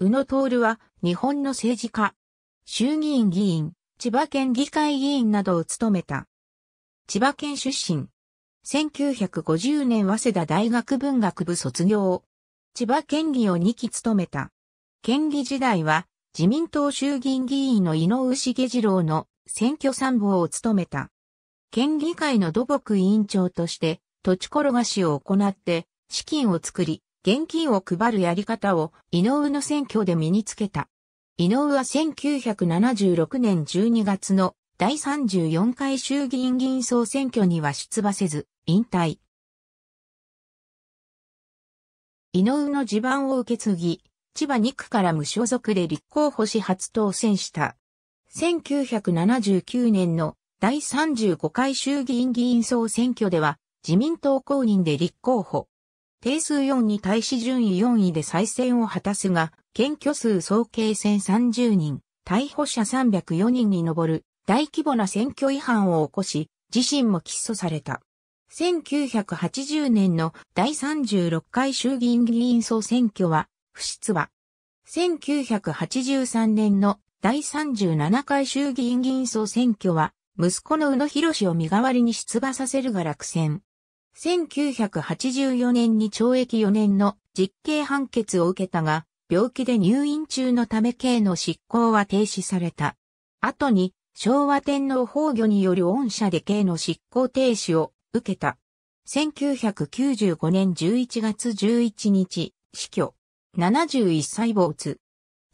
宇野徹は日本の政治家、衆議院議員、千葉県議会議員などを務めた。千葉県出身。1950年早稲田大学文学部卒業。千葉県議を2期務めた。県議時代は自民党衆議院議員の井上茂次郎の選挙参謀を務めた。県議会の土木委員長として土地転がしを行って資金を作り、現金を配るやり方を井上の選挙で身につけた。井上は1976年12月の第34回衆議院議員総選挙には出馬せず、引退。井上の地盤を受け継ぎ、千葉2区から無所属で立候補し初当選した。1979年の第35回衆議院議員総選挙では自民党公認で立候補。定数4に対し順位4位で再選を果たすが、検挙数総計1030人、逮捕者304人に上る大規模な選挙違反を起こし、自身も起訴された。1980年の第36回衆議院議員総選挙は、不出馬。1983年の第37回衆議院議員総選挙は、息子の宇野博を身代わりに出馬させるが落選。1984年に懲役4年の実刑判決を受けたが、病気で入院中のため刑の執行は停止された。後に昭和天皇崩御による恩赦で刑の執行停止を受けた。1995年11月11日、死去。71歳没。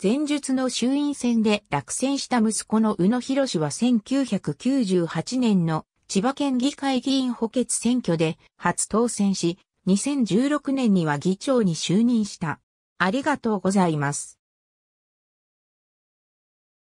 前述の衆院選で落選した息子の宇野博は1998年の千葉県議会議員補欠選挙で初当選し、2016年には議長に就任した。ありがとうございます。